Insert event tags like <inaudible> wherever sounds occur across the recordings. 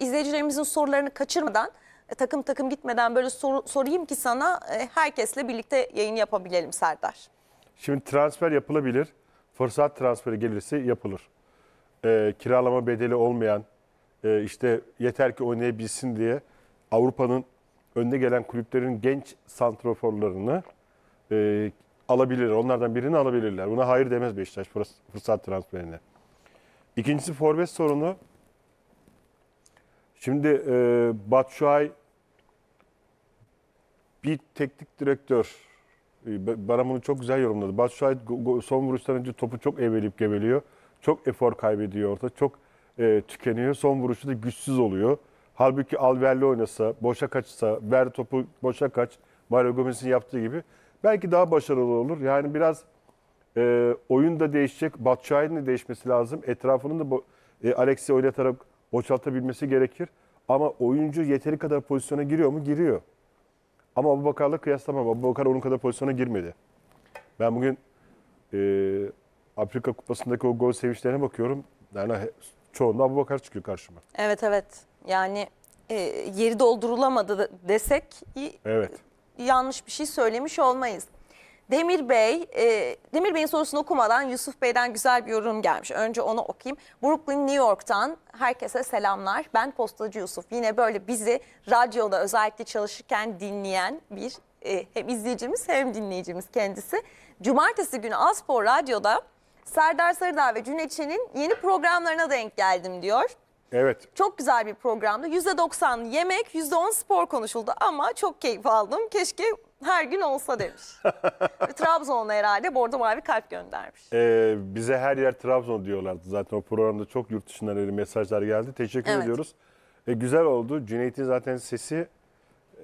izleyicilerimizin sorularını kaçırmadan e, takım takım gitmeden böyle sor, sorayım ki sana e, herkesle birlikte yayın yapabilelim Serdar. Şimdi transfer yapılabilir. Fırsat transferi gelirse yapılır. E, kiralama bedeli olmayan e, işte yeter ki oynayabilsin diye Avrupa'nın önde gelen kulüplerin genç santroforlarını e, alabilir. Onlardan birini alabilirler. Buna hayır demez Beşiktaş fırsat transferine. İkincisi forvet sorunu Şimdi e, Batshuayi bir teknik direktör e, bana bunu çok güzel yorumladı. Batshuayi son vuruştan önce topu çok evelip geveliyor. Çok efor kaybediyor orada. Çok e, tükeniyor. Son vuruşu da güçsüz oluyor. Halbuki Alverli oynasa, boşa kaçsa, ver topu boşa kaç. Mario Gomez'in yaptığı gibi. Belki daha başarılı olur. Yani biraz e, oyun da değişecek. Batshuayi'nin de değişmesi lazım. Etrafının da e, Alex'i oynatarak boşaltabilmesi gerekir. Ama oyuncu yeteri kadar pozisyona giriyor mu? Giriyor. Ama Abu Bakar'la kıyaslamam. Abu Bakar onun kadar pozisyona girmedi. Ben bugün e, Afrika Kupası'ndaki o gol sevinçlerine bakıyorum. Yani çoğunda Abu Bakar çıkıyor karşıma. Evet evet. Yani e, yeri doldurulamadı desek evet. yanlış bir şey söylemiş olmayız. Demir Bey, e, Demir Bey'in sorusunu okumadan Yusuf Bey'den güzel bir yorum gelmiş. Önce onu okuyayım. Brooklyn, New York'tan herkese selamlar. Ben postacı Yusuf. Yine böyle bizi radyoda özellikle çalışırken dinleyen bir e, hem izleyicimiz hem dinleyicimiz kendisi. Cumartesi günü Aspor Radyo'da Serdar Sarıdağ ve Cüneyt Çen'in yeni programlarına denk geldim diyor. Evet. Çok güzel bir programdı. %90 yemek, %10 spor konuşuldu ama çok keyif aldım. Keşke her gün olsa demiş. <laughs> Trabzon'a herhalde bordo mavi kalp göndermiş. Ee, bize her yer Trabzon diyorlardı zaten o programda çok yurt dışından öyle mesajlar geldi. Teşekkür Evet. ediyoruz. E, güzel oldu. Cüneyt'in zaten sesi e,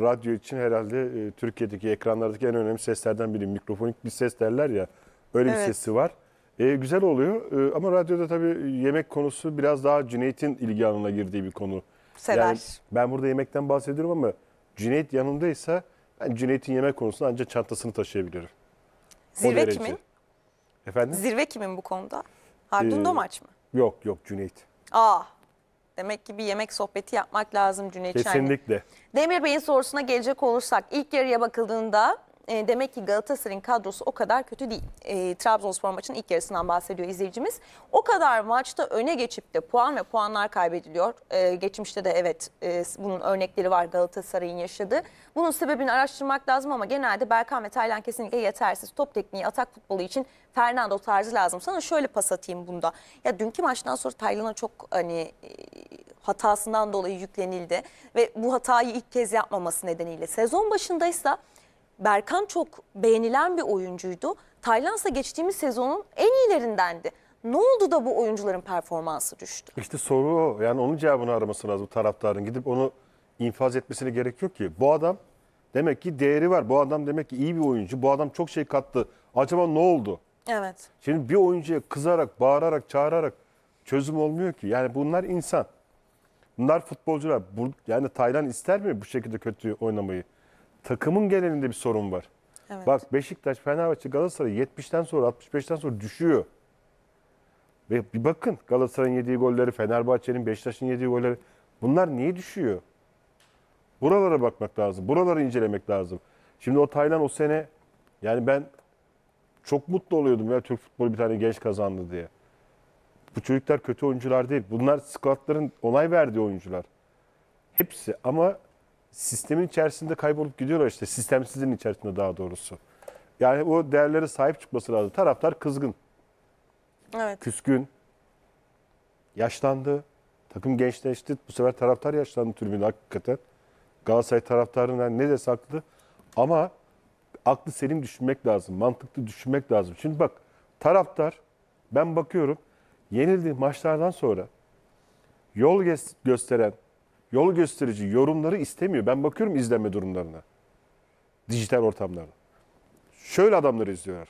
radyo için herhalde e, Türkiye'deki ekranlardaki en önemli seslerden biri. Mikrofonik bir ses derler ya. Öyle bir sesi var. E, güzel oluyor E, ama radyoda tabii yemek konusu biraz daha Cüneyt'in ilgi alanına girdiği bir konu. Sever. ben burada yemekten bahsediyorum ama Cüneyt yanındaysa ben Cüneyt'in yemek konusunda ancak çantasını taşıyabilirim. Zirve kimin? Efendim? Zirve kimin bu konuda? Haldun Ee, Domaç mı? Yok yok Cüneyt. Aa. Ah, demek ki bir yemek sohbeti yapmak lazım Cüneyt Şahin'le. Kesinlikle. Demir Bey'in sorusuna gelecek olursak ilk yarıya bakıldığında e, demek ki Galatasaray'ın kadrosu o kadar kötü değil. E, Trabzonspor maçının ilk yarısından bahsediyor izleyicimiz. O kadar maçta öne geçip de puan ve puanlar kaybediliyor. E, geçmişte de evet e, bunun örnekleri var Galatasaray'ın yaşadığı. Bunun sebebini araştırmak lazım ama genelde Berkan ve Taylan kesinlikle yetersiz. Top tekniği, atak futbolu için Fernando tarzı lazım. Sana şöyle pas atayım bunda. Ya dünkü maçtan sonra Taylan'a çok hani e, hatasından dolayı yüklenildi ve bu hatayı ilk kez yapmaması nedeniyle sezon başındaysa Berkan çok beğenilen bir oyuncuydu. Taylansa geçtiğimiz sezonun en iyilerindendi. Ne oldu da bu oyuncuların performansı düştü? İşte soru o. Yani onun cevabını araması lazım taraftarın. Gidip onu infaz etmesine gerek yok ki. Bu adam demek ki değeri var. Bu adam demek ki iyi bir oyuncu. Bu adam çok şey kattı. Acaba ne oldu? Evet. Şimdi bir oyuncuya kızarak, bağırarak, çağırarak çözüm olmuyor ki. Yani bunlar insan. Bunlar futbolcular. yani Taylan ister mi bu şekilde kötü oynamayı? takımın genelinde bir sorun var. Evet. Bak Beşiktaş, Fenerbahçe, Galatasaray 70'ten sonra 65'ten sonra düşüyor. Ve bir bakın Galatasaray'ın yediği golleri, Fenerbahçe'nin, Beşiktaş'ın yediği golleri. Bunlar niye düşüyor? Buralara bakmak lazım. Buraları incelemek lazım. Şimdi o Taylan o sene yani ben çok mutlu oluyordum ya Türk futbolu bir tane genç kazandı diye. Bu çocuklar kötü oyuncular değil. Bunlar skuatların onay verdiği oyuncular. Hepsi ama sistemin içerisinde kaybolup gidiyorlar işte. Sistemsizliğin içerisinde daha doğrusu. Yani o değerlere sahip çıkması lazım. Taraftar kızgın. Evet. Küskün. Yaşlandı. Takım gençleşti. Bu sefer taraftar yaşlandı tribünde hakikaten. Galatasaray taraftarının ne de saklı Ama aklı selim düşünmek lazım. Mantıklı düşünmek lazım. Şimdi bak taraftar ben bakıyorum yenildiği maçlardan sonra yol gösteren yol gösterici yorumları istemiyor. Ben bakıyorum izlenme durumlarına. Dijital ortamlarda. Şöyle adamları izliyorlar.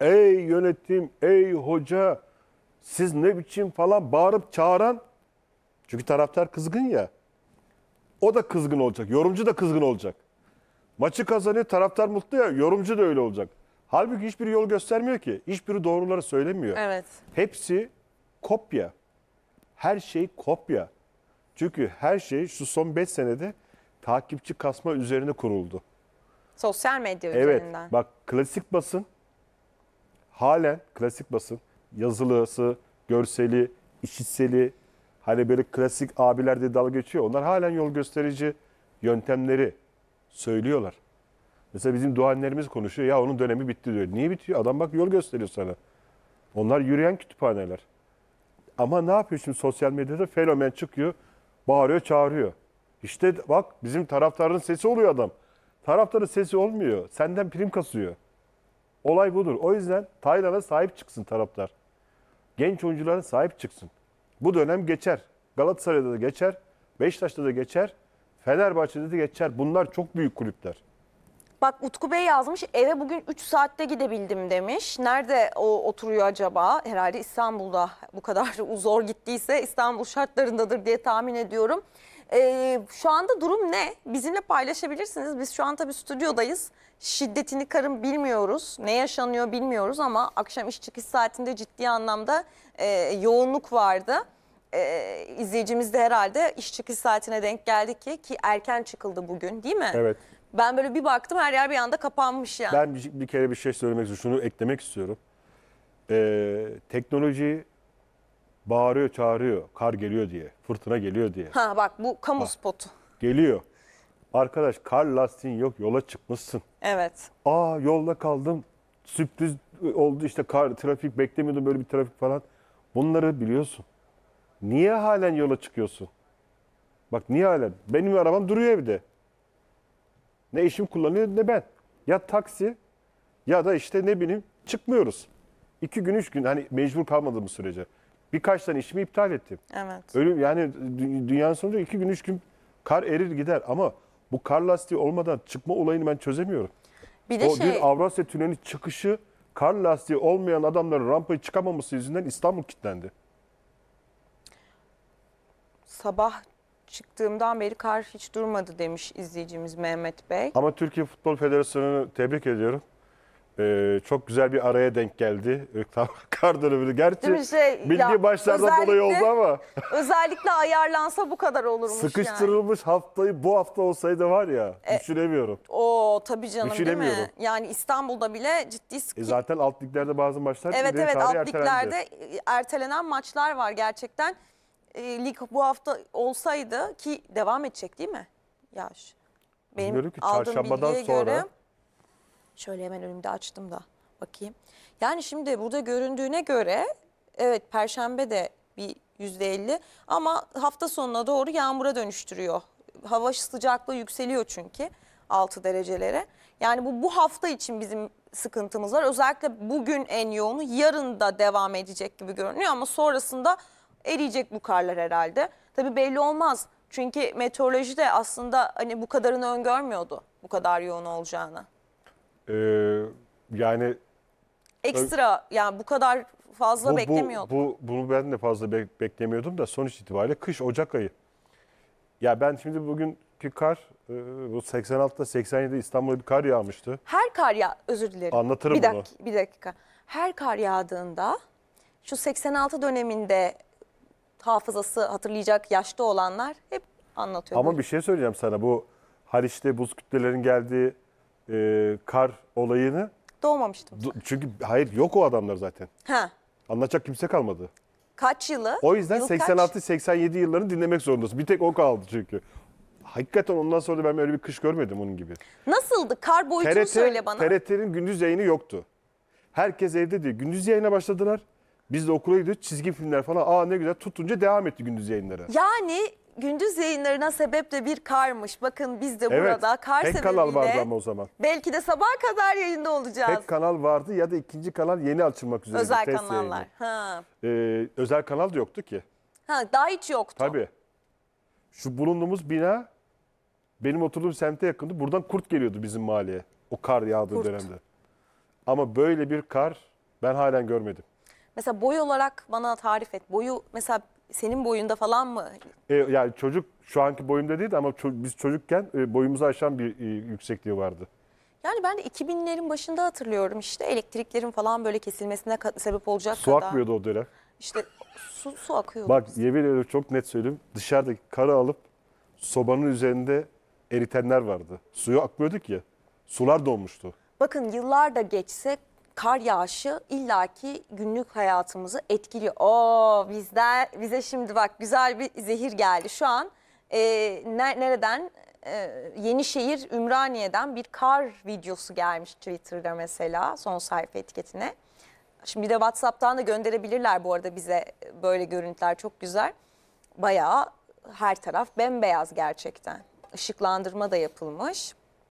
Ey yönetim, ey hoca, siz ne biçim falan bağırıp çağıran. Çünkü taraftar kızgın ya. O da kızgın olacak. Yorumcu da kızgın olacak. Maçı kazanıyor, taraftar mutlu ya. Yorumcu da öyle olacak. Halbuki hiçbir yol göstermiyor ki. Hiçbiri doğruları söylemiyor. Evet. Hepsi kopya. Her şey kopya. Çünkü her şey şu son 5 senede takipçi kasma üzerine kuruldu. Sosyal medya üzerinden. Evet bak klasik basın halen klasik basın yazılısı, görseli, işitseli hani böyle klasik abiler de dalga geçiyor. Onlar halen yol gösterici yöntemleri söylüyorlar. Mesela bizim duhanlarımız konuşuyor. Ya onun dönemi bitti diyor. Niye bitiyor? Adam bak yol gösteriyor sana. Onlar yürüyen kütüphaneler. Ama ne yapıyor şimdi sosyal medyada fenomen çıkıyor. Bağırıyor, çağırıyor. İşte bak bizim taraftarın sesi oluyor adam. Taraftarın sesi olmuyor. Senden prim kasıyor. Olay budur. O yüzden Taylan'a sahip çıksın taraftar. Genç oyunculara sahip çıksın. Bu dönem geçer. Galatasaray'da da geçer. Beşiktaş'ta da geçer. Fenerbahçe'de de geçer. Bunlar çok büyük kulüpler. Bak Utku Bey yazmış eve bugün 3 saatte gidebildim demiş. Nerede o oturuyor acaba? Herhalde İstanbul'da bu kadar <laughs> zor gittiyse İstanbul şartlarındadır diye tahmin ediyorum. Ee, şu anda durum ne? Bizimle paylaşabilirsiniz. Biz şu an tabii stüdyodayız. Şiddetini karın bilmiyoruz. Ne yaşanıyor bilmiyoruz ama akşam iş çıkış saatinde ciddi anlamda e, yoğunluk vardı e, ee, de herhalde iş çıkış saatine denk geldi ki ki erken çıkıldı bugün değil mi? Evet. Ben böyle bir baktım her yer bir anda kapanmış yani. Ben bir, bir kere bir şey söylemek istiyorum. Şunu eklemek istiyorum. Ee, teknoloji bağırıyor, çağırıyor. Kar geliyor diye, fırtına geliyor diye. Ha bak bu kamu ha. spotu. Geliyor. Arkadaş kar lastiğin yok yola çıkmışsın. Evet. Aa yolda kaldım. Sürpriz oldu işte kar trafik beklemiyordum böyle bir trafik falan. Bunları biliyorsun. Niye halen yola çıkıyorsun? Bak niye halen? Benim arabam duruyor evde. Ne eşim kullanıyor ne ben. Ya taksi ya da işte ne bileyim çıkmıyoruz. İki gün üç gün hani mecbur kalmadığımız sürece. Birkaç tane işimi iptal ettim. Evet. Öyle yani dünyanın sonunda iki gün üç gün kar erir gider ama bu kar lastiği olmadan çıkma olayını ben çözemiyorum. Bir de o şey... dün Avrasya Tüneli çıkışı kar lastiği olmayan adamların rampayı çıkamaması yüzünden İstanbul kilitlendi. Sabah çıktığımdan beri kar hiç durmadı demiş izleyicimiz Mehmet Bey. Ama Türkiye Futbol Federasyonu'nu tebrik ediyorum. Ee, çok güzel bir araya denk geldi. Ee, <laughs> kar dönemini. Gerçi Değil mi? Şey, milli ya, dolayı oldu ama <laughs> Özellikle ayarlansa bu kadar olurmuş yani. sıkıştırılmış haftayı bu hafta olsaydı var ya e, düşünemiyorum. Oo tabii canım değil mi? Yani İstanbul'da bile ciddi sıkı... E zaten alt liglerde bazı maçlar evet evet alt liglerde ertelenen maçlar var gerçekten e, lig bu hafta olsaydı ki devam edecek değil mi? Yağış. Benim Bilmiyorum ki çarşambadan sonra... şöyle hemen önümde açtım da bakayım. Yani şimdi burada göründüğüne göre evet perşembe de bir yüzde elli ama hafta sonuna doğru yağmura dönüştürüyor. Hava sıcaklığı yükseliyor çünkü 6 derecelere. Yani bu bu hafta için bizim sıkıntımız var. Özellikle bugün en yoğunu yarın da devam edecek gibi görünüyor ama sonrasında eriyecek bu karlar herhalde. Tabii belli olmaz. Çünkü meteoroloji de aslında hani bu kadarını öngörmüyordu. Bu kadar yoğun olacağını. Ee, yani Ekstra yani bu kadar fazla bu, beklemiyordum. bu, bunu ben de fazla be- beklemiyordum da sonuç itibariyle kış Ocak ayı. Ya ben şimdi bugünkü kar e, bu 86'da 87'de İstanbul'da bir kar yağmıştı. Her kar ya özür dilerim. Anlatırım bir bunu. dakika, Bir dakika. Her kar yağdığında şu 86 döneminde hafızası hatırlayacak yaşta olanlar hep anlatıyor. Ama bir şey söyleyeceğim sana bu Haliç'te buz kütlelerin geldiği e, kar olayını. Doğmamıştım. Du- çünkü hayır yok o adamlar zaten. Ha. Anlatacak kimse kalmadı. Kaç yılı? O yüzden Yıl 86-87 yıllarını dinlemek zorundasın. Bir tek o kaldı çünkü. Hakikaten ondan sonra ben öyle bir kış görmedim onun gibi. Nasıldı? Kar boyutunu TRT, söyle bana. TRT'nin gündüz yayını yoktu. Herkes evde değil. Gündüz yayına başladılar. Biz de okula gidiyoruz çizgi filmler falan. Aa ne güzel tutunca devam etti gündüz yayınları. Yani gündüz yayınlarına sebep de bir karmış. Bakın biz de burada kar tek kanal vardı sebebiyle ama o zaman. belki de sabah kadar yayında olacağız. Tek kanal vardı ya da ikinci kanal yeni açılmak üzere. Özel test kanallar. yayını. Ha. Ee, özel kanal da yoktu ki. ha, daha hiç yoktu. Tabii. Şu bulunduğumuz bina benim oturduğum semte yakındı. Buradan kurt geliyordu bizim mahalleye. O kar yağdığı Kurt. dönemde. Ama böyle bir kar ben halen görmedim. Mesela boy olarak bana tarif et. Boyu mesela senin boyunda falan mı? E, yani çocuk şu anki boyumda değil ama ço biz çocukken e, boyumuzu aşan bir e, yüksekliği vardı. Yani ben de 2000'lerin başında hatırlıyorum işte elektriklerin falan böyle kesilmesine sebep olacak Su kadar. Su akmıyordu o dönem. İşte su, su akıyordu. Bak yemin ederim çok net söyleyeyim. Dışarıdaki karı alıp sobanın üzerinde eritenler vardı. Suyu akmıyorduk ya. Sular donmuştu. Bakın yıllar da geçse kar yağışı illaki günlük hayatımızı etkiliyor. Oo bizde bize şimdi bak güzel bir zehir geldi şu an. E, ne, nereden? Ee, Yenişehir Ümraniye'den bir kar videosu gelmiş Twitter'da mesela son sayfa etiketine. Şimdi bir de WhatsApp'tan da gönderebilirler bu arada bize böyle görüntüler çok güzel. Bayağı her taraf bembeyaz gerçekten. Işıklandırma da yapılmış.